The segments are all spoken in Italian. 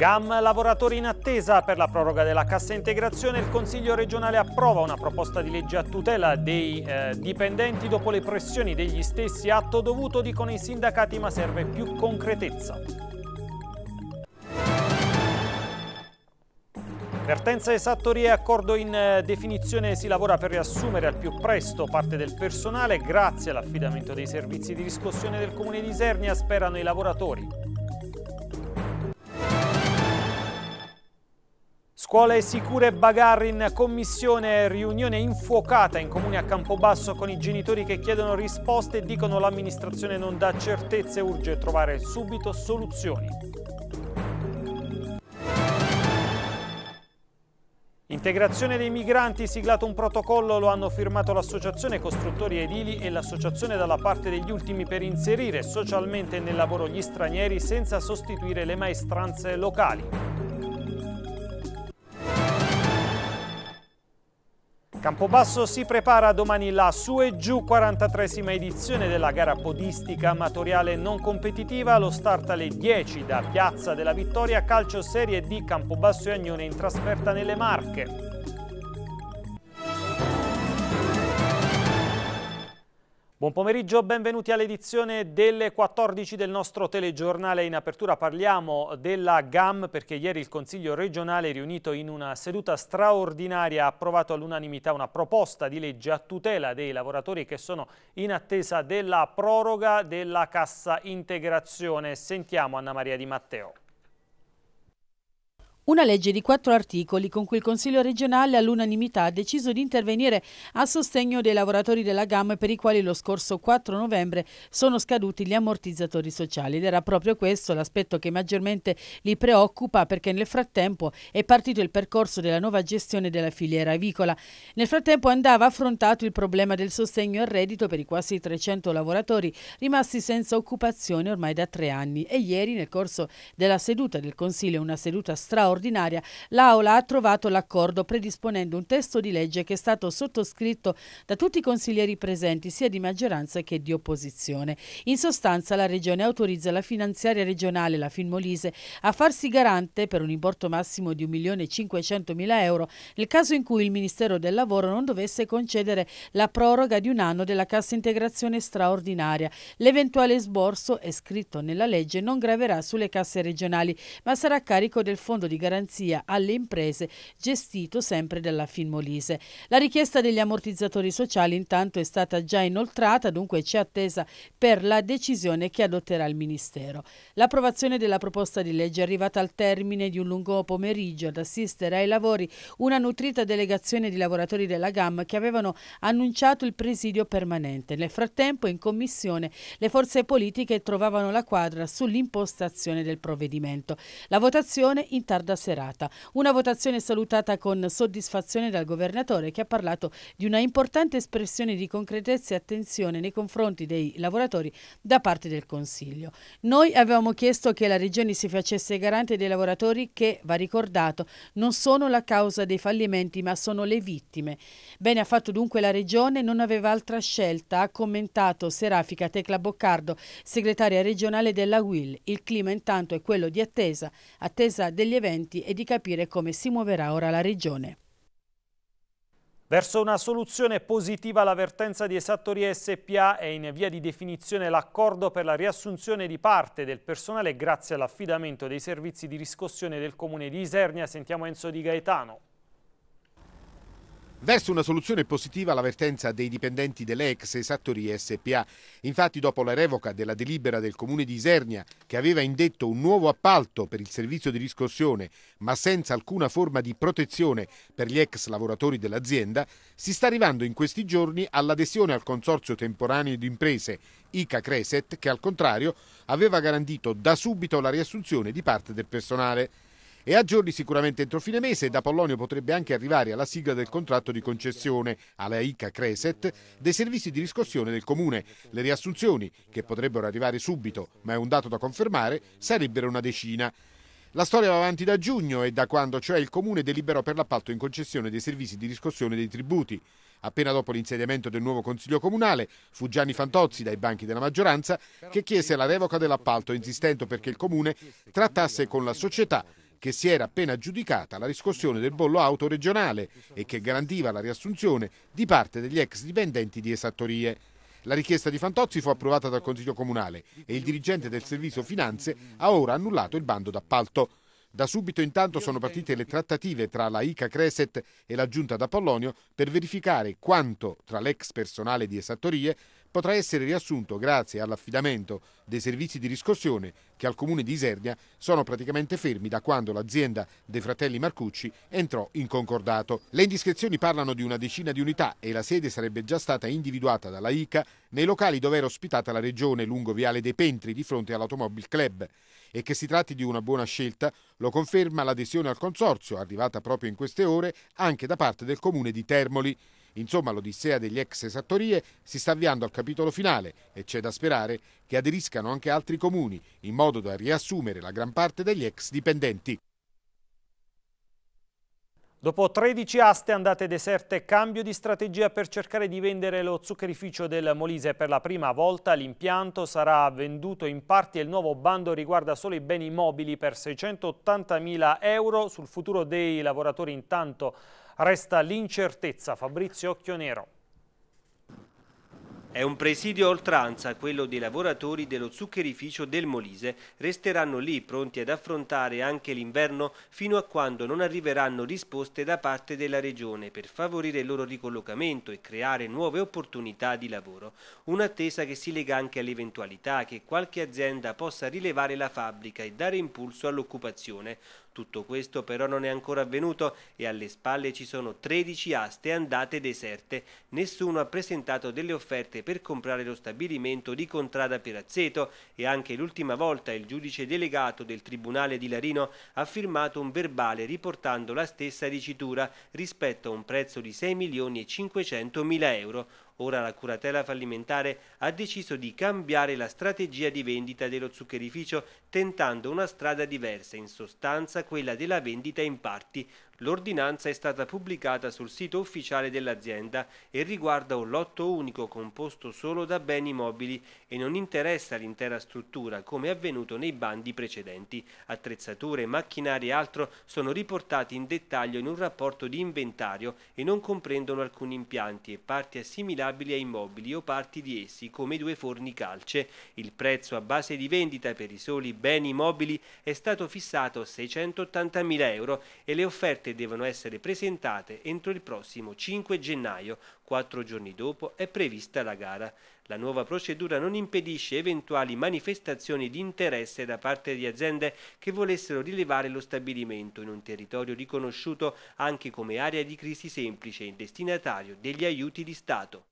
GAM lavoratori in attesa per la proroga della cassa integrazione, il Consiglio regionale approva una proposta di legge a tutela dei eh, dipendenti dopo le pressioni degli stessi, atto dovuto dicono i sindacati ma serve più concretezza. Vertenza e esatto, accordo in eh, definizione si lavora per riassumere al più presto parte del personale grazie all'affidamento dei servizi di riscossione del comune di Isernia sperano i lavoratori. Scuole sicure in commissione riunione infuocata in comune a Campobasso con i genitori che chiedono risposte e dicono l'amministrazione non dà certezze, urge trovare subito soluzioni. Integrazione dei migranti, siglato un protocollo, lo hanno firmato l'Associazione Costruttori Edili e l'Associazione dalla parte degli ultimi per inserire socialmente nel lavoro gli stranieri senza sostituire le maestranze locali. Campobasso si prepara domani la su e giù 43esima edizione della gara podistica amatoriale non competitiva, lo start alle 10 da Piazza della Vittoria Calcio Serie D Campobasso e Agnone in trasferta nelle Marche. Buon pomeriggio, benvenuti all'edizione delle 14 del nostro telegiornale. In apertura parliamo della GAM perché ieri il Consiglio regionale riunito in una seduta straordinaria ha approvato all'unanimità una proposta di legge a tutela dei lavoratori che sono in attesa della proroga della cassa integrazione. Sentiamo Anna Maria Di Matteo. Una legge di quattro articoli con cui il Consiglio regionale all'unanimità ha deciso di intervenire a sostegno dei lavoratori della gamma per i quali lo scorso 4 novembre sono scaduti gli ammortizzatori sociali ed era proprio questo l'aspetto che maggiormente li preoccupa perché nel frattempo è partito il percorso della nuova gestione della filiera avicola. Nel frattempo andava affrontato il problema del sostegno al reddito per i quasi 300 lavoratori rimasti senza occupazione ormai da tre anni e ieri nel corso della seduta del Consiglio, una seduta straordinaria, ordinaria, l'Aula ha trovato l'accordo predisponendo un testo di legge che è stato sottoscritto da tutti i consiglieri presenti, sia di maggioranza che di opposizione. In sostanza la Regione autorizza la finanziaria regionale, la Finmolise, a farsi garante per un importo massimo di 1.500.000 euro nel caso in cui il Ministero del Lavoro non dovesse concedere la proroga di un anno della cassa integrazione straordinaria. L'eventuale sborso, è scritto nella legge, non graverà sulle casse regionali, ma sarà a carico del fondo di garanzia alle imprese gestito sempre dalla Finmolise. La richiesta degli ammortizzatori sociali intanto è stata già inoltrata, dunque c'è attesa per la decisione che adotterà il Ministero. L'approvazione della proposta di legge è arrivata al termine di un lungo pomeriggio ad assistere ai lavori una nutrita delegazione di lavoratori della GAM che avevano annunciato il presidio permanente. Nel frattempo in commissione le forze politiche trovavano la quadra sull'impostazione del provvedimento. La votazione in tarda tarda serata. Una votazione salutata con soddisfazione dal governatore che ha parlato di una importante espressione di concretezza e attenzione nei confronti dei lavoratori da parte del Consiglio. Noi avevamo chiesto che la Regione si facesse garante dei lavoratori che, va ricordato, non sono la causa dei fallimenti ma sono le vittime. Bene ha fatto dunque la Regione, non aveva altra scelta, ha commentato Serafica Tecla Boccardo, segretaria regionale della UIL. Il clima intanto è quello di attesa, attesa degli eventi precedenti e di capire come si muoverà ora la Regione. Verso una soluzione positiva l'avvertenza di Esattoria SPA è in via di definizione l'accordo per la riassunzione di parte del personale grazie all'affidamento dei servizi di riscossione del comune di Isernia. Sentiamo Enzo Di Gaetano. Verso una soluzione positiva l'avvertenza dei dipendenti delle ex Esattorie SPA. Infatti, dopo la revoca della delibera del comune di Isernia, che aveva indetto un nuovo appalto per il servizio di riscossione, ma senza alcuna forma di protezione per gli ex lavoratori dell'azienda, si sta arrivando in questi giorni all'adesione al consorzio temporaneo di imprese ICA Creset, che al contrario aveva garantito da subito la riassunzione di parte del personale e a giorni sicuramente entro fine mese da Pollonio potrebbe anche arrivare alla sigla del contratto di concessione alla ICA Creset dei servizi di riscossione del Comune. Le riassunzioni, che potrebbero arrivare subito, ma è un dato da confermare, sarebbero una decina. La storia va avanti da giugno e da quando cioè il Comune deliberò per l'appalto in concessione dei servizi di riscossione dei tributi. Appena dopo l'insediamento del nuovo Consiglio Comunale fu Gianni Fantozzi dai banchi della maggioranza che chiese la revoca dell'appalto insistendo perché il Comune trattasse con la società che si era appena giudicata la riscossione del bollo auto regionale e che garantiva la riassunzione di parte degli ex dipendenti di esattorie. La richiesta di Fantozzi fu approvata dal Consiglio Comunale e il dirigente del servizio Finanze ha ora annullato il bando d'appalto. Da subito intanto sono partite le trattative tra la ICA Creset e la giunta d'Apollonio per verificare quanto tra l'ex personale di Esattorie potrà essere riassunto grazie all'affidamento dei servizi di riscossione che al comune di Isernia sono praticamente fermi da quando l'azienda dei fratelli Marcucci entrò in concordato. Le indiscrezioni parlano di una decina di unità e la sede sarebbe già stata individuata dalla ICA nei locali dove era ospitata la regione lungo Viale dei Pentri di fronte all'Automobile Club e che si tratti di una buona scelta lo conferma l'adesione al consorzio arrivata proprio in queste ore anche da parte del comune di Termoli. Insomma, l'odissea degli ex esattorie si sta avviando al capitolo finale e c'è da sperare che aderiscano anche altri comuni, in modo da riassumere la gran parte degli ex dipendenti. Dopo 13 aste andate deserte, cambio di strategia per cercare di vendere lo zuccherificio del Molise. Per la prima volta l'impianto sarà venduto in parti e il nuovo bando riguarda solo i beni mobili per 680.000 euro. Sul futuro dei lavoratori intanto Resta l'incertezza. Fabrizio Occhionero. È un presidio a oltranza, quello dei lavoratori dello zuccherificio del Molise. Resteranno lì pronti ad affrontare anche l'inverno fino a quando non arriveranno risposte da parte della Regione per favorire il loro ricollocamento e creare nuove opportunità di lavoro. Un'attesa che si lega anche all'eventualità che qualche azienda possa rilevare la fabbrica e dare impulso all'occupazione. Tutto questo però non è ancora avvenuto e alle spalle ci sono 13 aste andate deserte. Nessuno ha presentato delle offerte per comprare lo stabilimento di Contrada Pirazzeto e anche l'ultima volta il giudice delegato del Tribunale di Larino ha firmato un verbale riportando la stessa dicitura rispetto a un prezzo di 6 milioni e 500 mila euro. Ora la curatela fallimentare ha deciso di cambiare la strategia di vendita dello zuccherificio tentando una strada diversa, in sostanza quella della vendita in parti, L'ordinanza è stata pubblicata sul sito ufficiale dell'azienda e riguarda un lotto unico composto solo da beni mobili e non interessa l'intera struttura come è avvenuto nei bandi precedenti. Attrezzature, macchinari e altro sono riportati in dettaglio in un rapporto di inventario e non comprendono alcuni impianti e parti assimilabili ai mobili o parti di essi come i due forni calce. Il prezzo a base di vendita per i soli beni mobili è stato fissato a 680.000 euro e le offerte offerte devono essere presentate entro il prossimo 5 gennaio. Quattro giorni dopo è prevista la gara. La nuova procedura non impedisce eventuali manifestazioni di interesse da parte di aziende che volessero rilevare lo stabilimento in un territorio riconosciuto anche come area di crisi semplice e destinatario degli aiuti di Stato.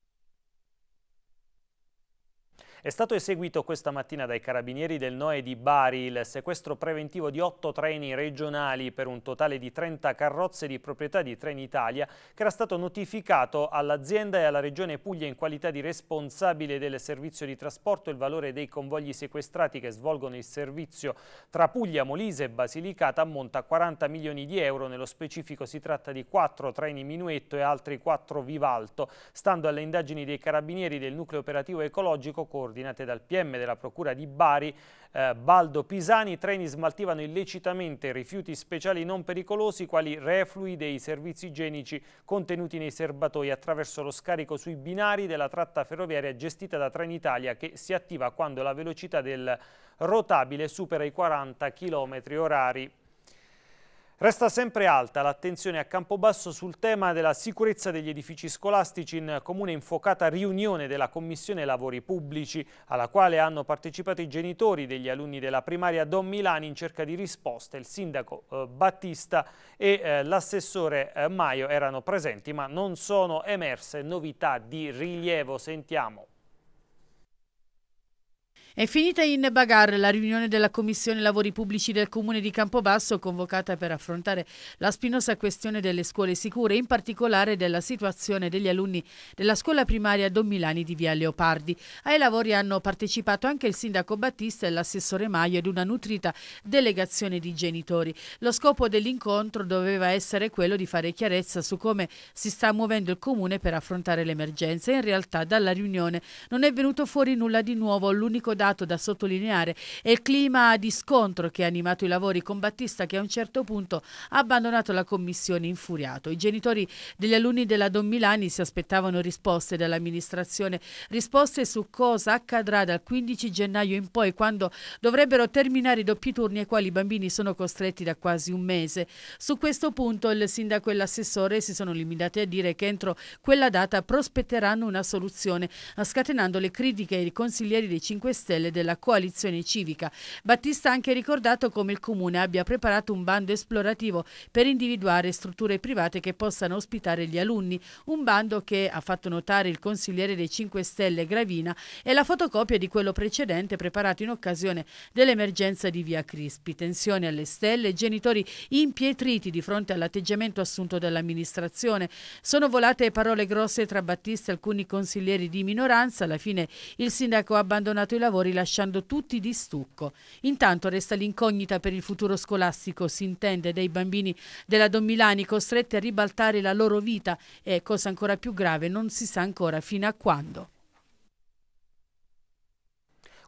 È stato eseguito questa mattina dai carabinieri del NOE di Bari il sequestro preventivo di otto treni regionali per un totale di 30 carrozze di proprietà di Trenitalia che era stato notificato all'azienda e alla regione Puglia in qualità di responsabile del servizio di trasporto il valore dei convogli sequestrati che svolgono il servizio tra Puglia, Molise e Basilicata ammonta a 40 milioni di euro. Nello specifico si tratta di quattro treni Minuetto e altri quattro Vivalto. Stando alle indagini dei carabinieri del nucleo operativo ecologico coordinato ordinate dal PM della Procura di Bari, eh, Baldo Pisani, i treni smaltivano illecitamente rifiuti speciali non pericolosi quali reflui dei servizi igienici contenuti nei serbatoi attraverso lo scarico sui binari della tratta ferroviaria gestita da Trenitalia che si attiva quando la velocità del rotabile supera i 40 km orari. Resta sempre alta l'attenzione a Campobasso sul tema della sicurezza degli edifici scolastici in comune infuocata riunione della Commissione Lavori Pubblici, alla quale hanno partecipato i genitori degli alunni della primaria Don Milani in cerca di risposte. Il sindaco eh, Battista e eh, l'assessore eh, Maio erano presenti, ma non sono emerse novità di rilievo. Sentiamo. È finita in bagarre la riunione della Commissione Lavori Pubblici del Comune di Campobasso convocata per affrontare la spinosa questione delle scuole sicure, in particolare della situazione degli alunni della scuola primaria Don Milani di Via Leopardi. Ai lavori hanno partecipato anche il sindaco Battista e l'assessore Maio ed una nutrita delegazione di genitori. Lo scopo dell'incontro doveva essere quello di fare chiarezza su come si sta muovendo il Comune per affrontare l'emergenza. In realtà dalla riunione non è venuto fuori nulla di nuovo, l'unico dato dato da sottolineare è il clima di scontro che ha animato i lavori con Battista che a un certo punto ha abbandonato la commissione infuriato. I genitori degli alunni della Don Milani si aspettavano risposte dall'amministrazione, risposte su cosa accadrà dal 15 gennaio in poi quando dovrebbero terminare i doppi turni ai quali i bambini sono costretti da quasi un mese. Su questo punto il sindaco e l'assessore si sono limitati a dire che entro quella data prospetteranno una soluzione, scatenando le critiche ai consiglieri dei 5 Stelle Stelle della coalizione civica. Battista ha anche ricordato come il Comune abbia preparato un bando esplorativo per individuare strutture private che possano ospitare gli alunni, un bando che, ha fatto notare il consigliere dei 5 Stelle Gravina, è la fotocopia di quello precedente preparato in occasione dell'emergenza di Via Crispi. Tensione alle stelle, genitori impietriti di fronte all'atteggiamento assunto dall'amministrazione. Sono volate parole grosse tra Battista e alcuni consiglieri di minoranza, alla fine il sindaco ha abbandonato i lavori nuovo rilasciando tutti di stucco. Intanto resta l'incognita per il futuro scolastico, si intende, dei bambini della Don Milani costretti a ribaltare la loro vita e, cosa ancora più grave, non si sa ancora fino a quando.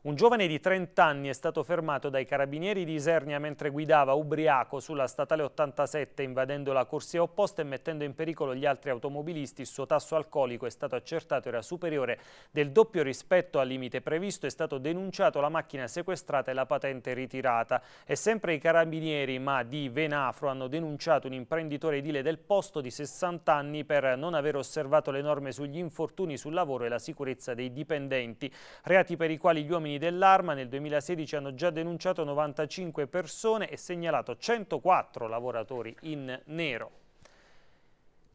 Un giovane di 30 anni è stato fermato dai carabinieri di Isernia mentre guidava ubriaco sulla statale 87 invadendo la corsia opposta e mettendo in pericolo gli altri automobilisti. Il suo tasso alcolico è stato accertato era superiore del doppio rispetto al limite previsto. È stato denunciato la macchina sequestrata e la patente ritirata. E sempre i carabinieri ma di Venafro hanno denunciato un imprenditore edile del posto di 60 anni per non aver osservato le norme sugli infortuni sul lavoro e la sicurezza dei dipendenti, reati per i quali gli uomini uomini dell'Arma nel 2016 hanno già denunciato 95 persone e segnalato 104 lavoratori in nero.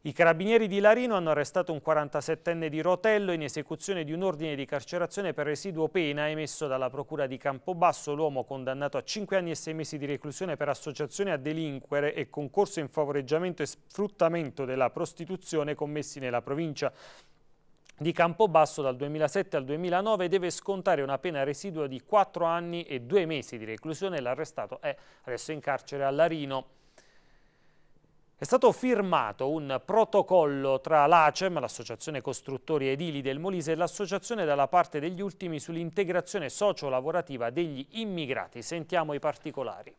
I carabinieri di Larino hanno arrestato un 47enne di Rotello in esecuzione di un ordine di carcerazione per residuo pena emesso dalla procura di Campobasso, l'uomo condannato a 5 anni e 6 mesi di reclusione per associazione a delinquere e concorso in favoreggiamento e sfruttamento della prostituzione commessi nella provincia di Campobasso dal 2007 al 2009 deve scontare una pena residua di 4 anni e 2 mesi di reclusione. L'arrestato è adesso in carcere a Larino. È stato firmato un protocollo tra l'ACEM, l'Associazione Costruttori Edili del Molise, e l'Associazione dalla parte degli ultimi sull'integrazione socio-lavorativa degli immigrati. Sentiamo i particolari.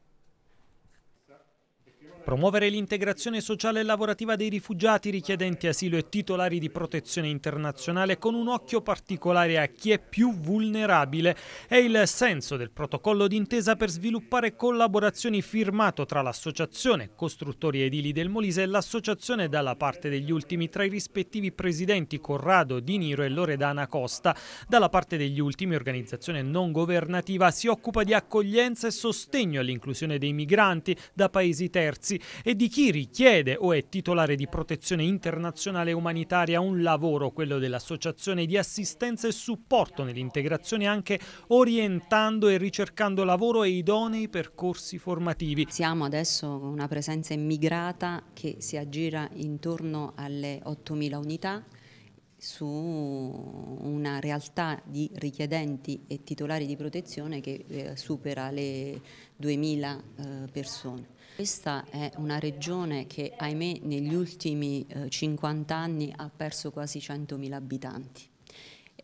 Promuovere l'integrazione sociale e lavorativa dei rifugiati richiedenti asilo e titolari di protezione internazionale con un occhio particolare a chi è più vulnerabile è il senso del protocollo d'intesa per sviluppare collaborazioni firmato tra l'associazione Costruttori Edili del Molise e l'associazione dalla parte degli ultimi tra i rispettivi presidenti Corrado Di Niro e Loredana Costa. Dalla parte degli ultimi organizzazione non governativa si occupa di accoglienza e sostegno all'inclusione dei migranti da paesi terzi e di chi richiede o è titolare di protezione internazionale e umanitaria un lavoro, quello dell'Associazione di Assistenza e Supporto nell'integrazione anche orientando e ricercando lavoro e idonei percorsi formativi. Siamo adesso una presenza immigrata che si aggira intorno alle 8.000 unità su una realtà di richiedenti e titolari di protezione che eh, supera le 2.000 eh, persone. Questa è una regione che ahimè negli ultimi 50 eh, anni ha perso quasi 100.000 abitanti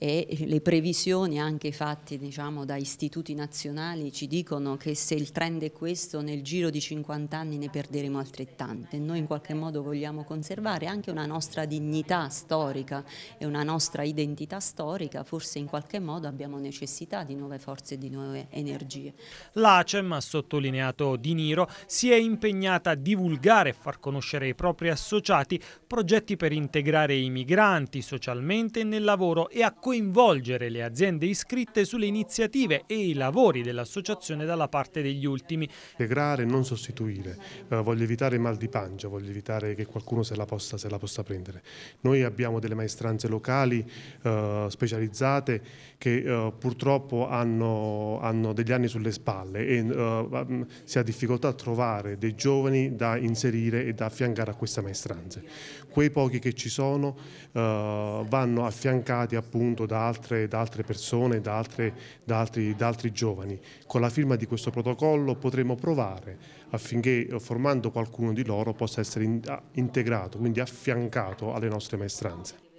e le previsioni anche fatte diciamo, da istituti nazionali ci dicono che se il trend è questo nel giro di 50 anni ne perderemo altrettante. Noi in qualche modo vogliamo conservare anche una nostra dignità storica e una nostra identità storica, forse in qualche modo abbiamo necessità di nuove forze e di nuove energie. L'ACEM, ha sottolineato Di Niro, si è impegnata a divulgare e far conoscere ai propri associati progetti per integrare i migranti socialmente nel lavoro e accogliere coinvolgere le aziende iscritte sulle iniziative e i lavori dell'associazione dalla parte degli ultimi. Integrare, e non sostituire, eh, voglio evitare mal di pancia, voglio evitare che qualcuno se la possa, se la possa prendere. Noi abbiamo delle maestranze locali eh, specializzate che eh, purtroppo hanno, hanno, degli anni sulle spalle e eh, mm, si ha difficoltà a trovare dei giovani da inserire e da affiancare a queste maestranze. Quei pochi che ci sono eh, vanno affiancati appunto appunto da altre, da altre persone, da, altre, da, altri, da altri giovani. Con la firma di questo protocollo potremo provare affinché eh, formando qualcuno di loro possa essere integrato, quindi affiancato alle nostre maestranze.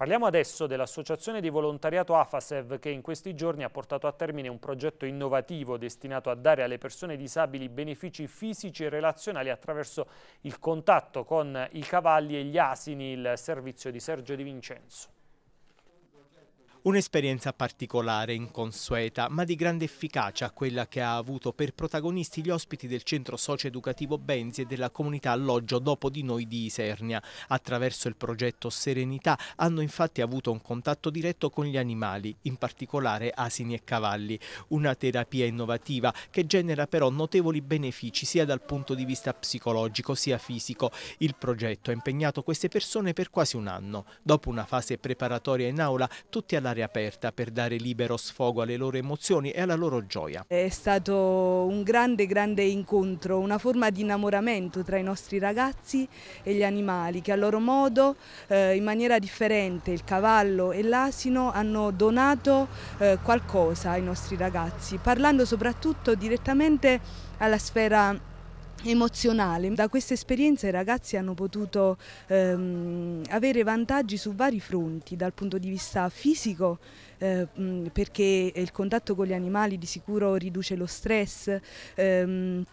Parliamo adesso dell'associazione di volontariato AFASEV che in questi giorni ha portato a termine un progetto innovativo destinato a dare alle persone disabili benefici fisici e relazionali attraverso il contatto con i cavalli e gli asini, il servizio di Sergio Di Vincenzo. Un'esperienza particolare, inconsueta, ma di grande efficacia quella che ha avuto per protagonisti gli ospiti del centro socio-educativo Benzi e della comunità alloggio Dopo di Noi di Isernia. Attraverso il progetto Serenità hanno infatti avuto un contatto diretto con gli animali, in particolare asini e cavalli. Una terapia innovativa che genera però notevoli benefici sia dal punto di vista psicologico sia fisico. Il progetto ha impegnato queste persone per quasi un anno. Dopo una fase preparatoria in aula, tutti alla all'aria aperta per dare libero sfogo alle loro emozioni e alla loro gioia. È stato un grande grande incontro, una forma di innamoramento tra i nostri ragazzi e gli animali che a loro modo eh, in maniera differente il cavallo e l'asino hanno donato eh, qualcosa ai nostri ragazzi parlando soprattutto direttamente alla sfera emozionale. Da questa esperienza i ragazzi hanno potuto ehm, avere vantaggi su vari fronti, dal punto di vista fisico, eh, perché il contatto con gli animali di sicuro riduce lo stress. Ehm,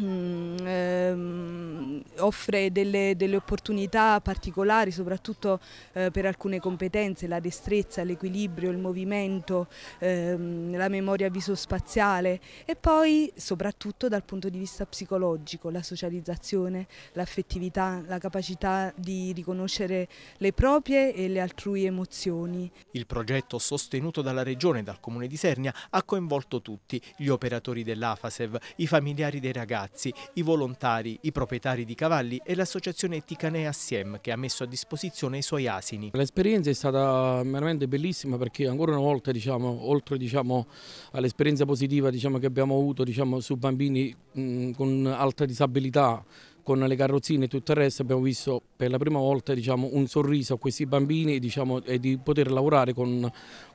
Mm, ehm, offre delle, delle, opportunità particolari soprattutto eh, per alcune competenze, la destrezza, l'equilibrio, il movimento, ehm, la memoria visospaziale e poi soprattutto dal punto di vista psicologico, la socializzazione, l'affettività, la capacità di riconoscere le proprie e le altrui emozioni. Il progetto sostenuto dalla Regione e dal Comune di Sernia ha coinvolto tutti, gli operatori dell'AFASEV, i familiari dei ragazzi, ragazzi, i volontari, i proprietari di cavalli e l'associazione Ticanea Siem che ha messo a disposizione i suoi asini. L'esperienza è stata veramente bellissima perché ancora una volta, diciamo, oltre diciamo, all'esperienza positiva diciamo, che abbiamo avuto diciamo, su bambini mh, con alta disabilità, con le carrozzine e tutto il resto abbiamo visto per la prima volta diciamo, un sorriso a questi bambini diciamo, e di poter lavorare con,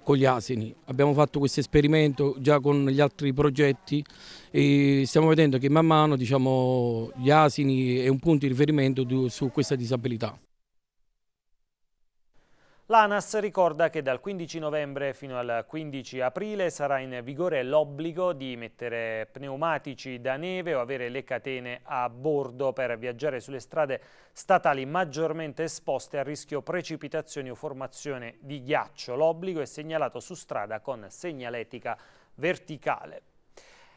con gli asini. Abbiamo fatto questo esperimento già con gli altri progetti e stiamo vedendo che man mano diciamo, gli asini è un punto di riferimento su questa disabilità. L'ANAS ricorda che dal 15 novembre fino al 15 aprile sarà in vigore l'obbligo di mettere pneumatici da neve o avere le catene a bordo per viaggiare sulle strade statali maggiormente esposte a rischio precipitazioni o formazione di ghiaccio. L'obbligo è segnalato su strada con segnaletica verticale.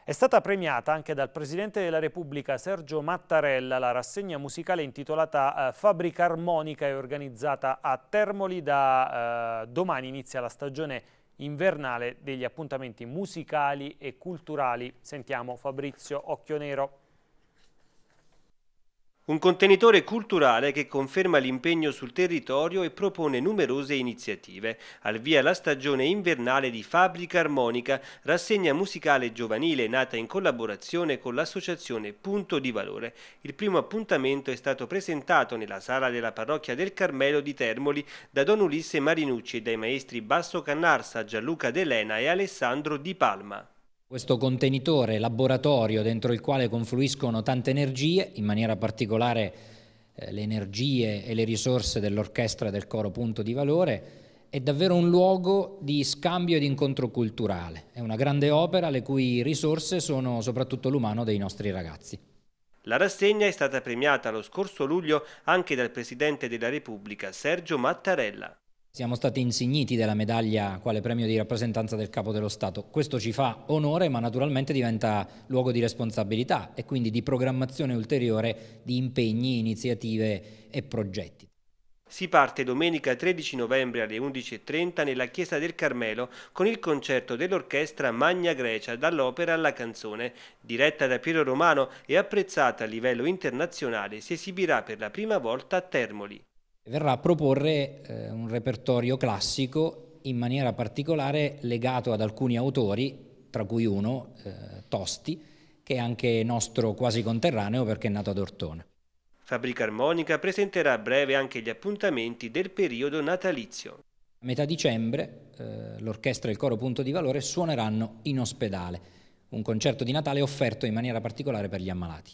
È stata premiata anche dal Presidente della Repubblica Sergio Mattarella la rassegna musicale intitolata eh, Fabbrica Armonica e organizzata a Termoli. Da eh, domani inizia la stagione invernale degli appuntamenti musicali e culturali. Sentiamo Fabrizio Occhionero. Un contenitore culturale che conferma l'impegno sul territorio e propone numerose iniziative. Al via la stagione invernale di Fabbrica Armonica, rassegna musicale giovanile nata in collaborazione con l'associazione Punto di Valore. Il primo appuntamento è stato presentato nella sala della parrocchia del Carmelo di Termoli da Don Ulisse Marinucci e dai maestri Basso Cannarsa, Gianluca Delena e Alessandro Di Palma. Questo contenitore, laboratorio dentro il quale confluiscono tante energie, in maniera particolare eh, le energie e le risorse dell'orchestra del coro Punto di Valore, è davvero un luogo di scambio e di incontro culturale. È una grande opera le cui risorse sono soprattutto l'umano dei nostri ragazzi. La rassegna è stata premiata lo scorso luglio anche dal Presidente della Repubblica Sergio Mattarella. Siamo stati insigniti della medaglia quale premio di rappresentanza del Capo dello Stato. Questo ci fa onore, ma naturalmente diventa luogo di responsabilità e quindi di programmazione ulteriore di impegni, iniziative e progetti. Si parte domenica 13 novembre alle 11.30 nella Chiesa del Carmelo con il concerto dell'orchestra Magna Grecia dall'opera alla canzone. Diretta da Piero Romano e apprezzata a livello internazionale, si esibirà per la prima volta a Termoli verrà a proporre eh, un repertorio classico in maniera particolare legato ad alcuni autori, tra cui uno, eh, Tosti, che è anche nostro quasi conterraneo perché è nato ad Ortona. Fabbrica Armonica presenterà a breve anche gli appuntamenti del periodo natalizio. A metà dicembre eh, l'orchestra e il coro Punto di Valore suoneranno in ospedale, un concerto di Natale offerto in maniera particolare per gli ammalati.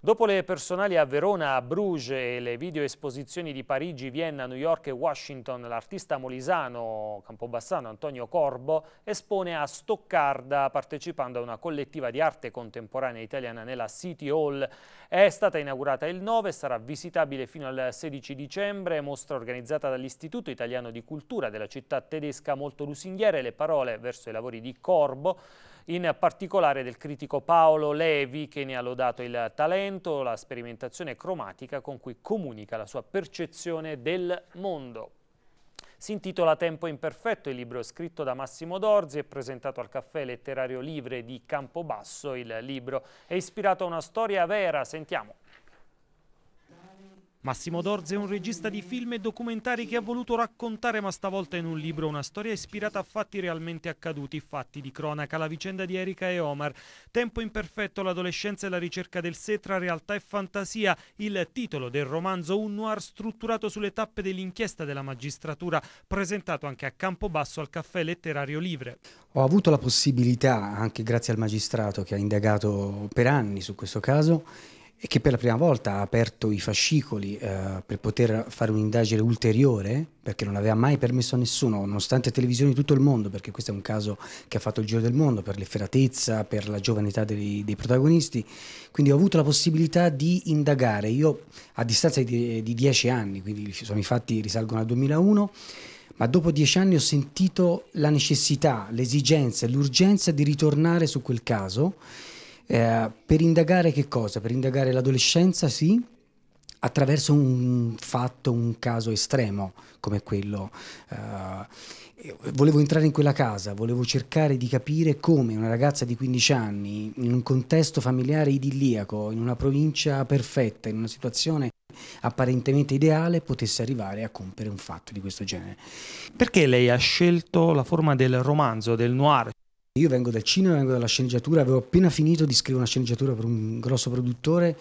Dopo le personali a Verona, a Bruges e le videoesposizioni di Parigi, Vienna, New York e Washington, l'artista molisano Campobassano Antonio Corbo espone a Stoccarda partecipando a una collettiva di arte contemporanea italiana nella City Hall. È stata inaugurata il 9, e sarà visitabile fino al 16 dicembre, mostra organizzata dall'Istituto Italiano di Cultura della città tedesca molto lusinghiera e le parole verso i lavori di Corbo in particolare del critico Paolo Levi che ne ha lodato il talento, la sperimentazione cromatica con cui comunica la sua percezione del mondo. Si intitola Tempo imperfetto, il libro scritto da Massimo Dorzi e presentato al caffè letterario Livre di Campobasso. Il libro è ispirato a una storia vera, sentiamo. Massimo Dorze è un regista di film e documentari che ha voluto raccontare, ma stavolta in un libro, una storia ispirata a fatti realmente accaduti, fatti di cronaca, la vicenda di Erika e Omar. Tempo imperfetto, l'adolescenza e la ricerca del sé tra realtà e fantasia, il titolo del romanzo, un noir strutturato sulle tappe dell'inchiesta della magistratura, presentato anche a Campobasso al Caffè Letterario Livre. Ho avuto la possibilità, anche grazie al magistrato che ha indagato per anni su questo caso, e che per la prima volta ha aperto i fascicoli eh, per poter fare un'indagine ulteriore, perché non aveva mai permesso a nessuno, nonostante televisioni di tutto il mondo, perché questo è un caso che ha fatto il giro del mondo per l'efferatezza, per la giovane età dei, dei, protagonisti. Quindi ho avuto la possibilità di indagare. Io a distanza di, di dieci anni, quindi sono i fatti risalgono al 2001, ma dopo dieci anni ho sentito la necessità, l'esigenza, e l'urgenza di ritornare su quel caso eh, per indagare che cosa? Per indagare l'adolescenza, sì, attraverso un fatto, un caso estremo come quello. Eh, volevo entrare in quella casa, volevo cercare di capire come una ragazza di 15 anni, in un contesto familiare idilliaco, in una provincia perfetta, in una situazione apparentemente ideale, potesse arrivare a compiere un fatto di questo genere. Perché lei ha scelto la forma del romanzo, del noir? Io vengo dal cinema, vengo dalla sceneggiatura, avevo appena finito di scrivere una sceneggiatura per un grosso produttore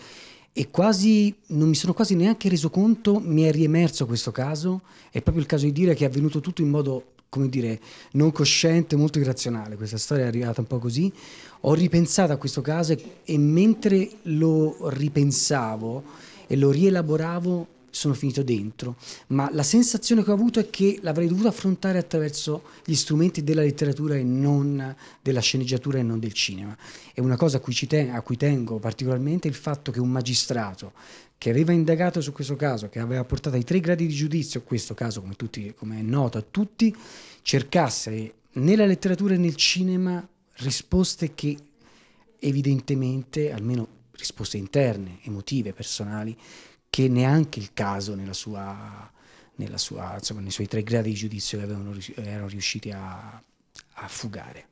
e quasi non mi sono quasi neanche reso conto, mi è riemerso questo caso, è proprio il caso di dire che è avvenuto tutto in modo, come dire, non cosciente, molto irrazionale, questa storia è arrivata un po' così, ho ripensato a questo caso e, e mentre lo ripensavo e lo rielaboravo sono finito dentro, ma la sensazione che ho avuto è che l'avrei dovuto affrontare attraverso gli strumenti della letteratura e non della sceneggiatura e non del cinema. È una cosa a cui, te- a cui tengo particolarmente il fatto che un magistrato che aveva indagato su questo caso, che aveva portato ai tre gradi di giudizio questo caso, come, tutti, come è noto a tutti, cercasse nella letteratura e nel cinema risposte che evidentemente, almeno risposte interne, emotive, personali, che neanche il caso nella sua, nella sua, insomma, nei suoi tre gradi di giudizio che avevano, erano riusciti a, a fugare.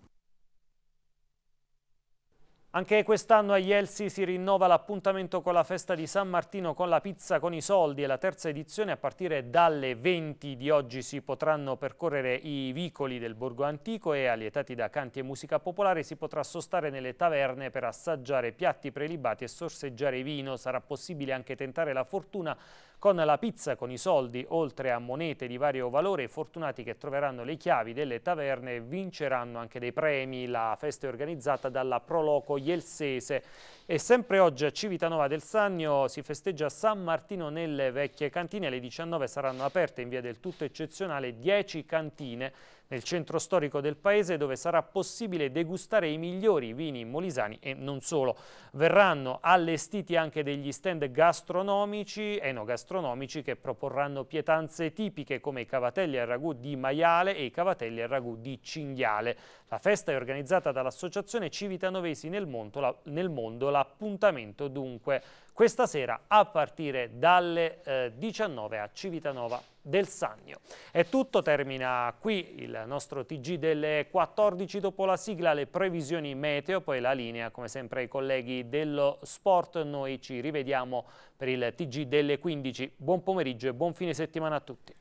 Anche quest'anno a Ielsi si rinnova l'appuntamento con la festa di San Martino con la pizza con i soldi e la terza edizione a partire dalle 20 di oggi si potranno percorrere i vicoli del borgo antico e allietati da canti e musica popolare si potrà sostare nelle taverne per assaggiare piatti prelibati e sorseggiare vino. Sarà possibile anche tentare la fortuna con la pizza con i soldi, oltre a monete di vario valore, i fortunati che troveranno le chiavi delle taverne vinceranno anche dei premi. La festa è organizzata dalla Proloco Ielsese. E sempre oggi a Civitanova del Sannio si festeggia San Martino nelle vecchie cantine. Alle 19 saranno aperte in via del tutto eccezionale 10 cantine nel centro storico del paese dove sarà possibile degustare i migliori vini molisani e non solo. Verranno allestiti anche degli stand gastronomici, enogastronomici che proporranno pietanze tipiche come i cavatelli al ragù di maiale e i cavatelli al ragù di cinghiale. La festa è organizzata dall'associazione Civitanovesi nel mondo, l'appuntamento dunque questa sera a partire dalle eh, 19 a Civitanova del Sannio. È tutto, termina qui il nostro TG delle 14 dopo la sigla, le previsioni meteo, poi la linea come sempre ai colleghi dello sport. Noi ci rivediamo per il TG delle 15. Buon pomeriggio e buon fine settimana a tutti.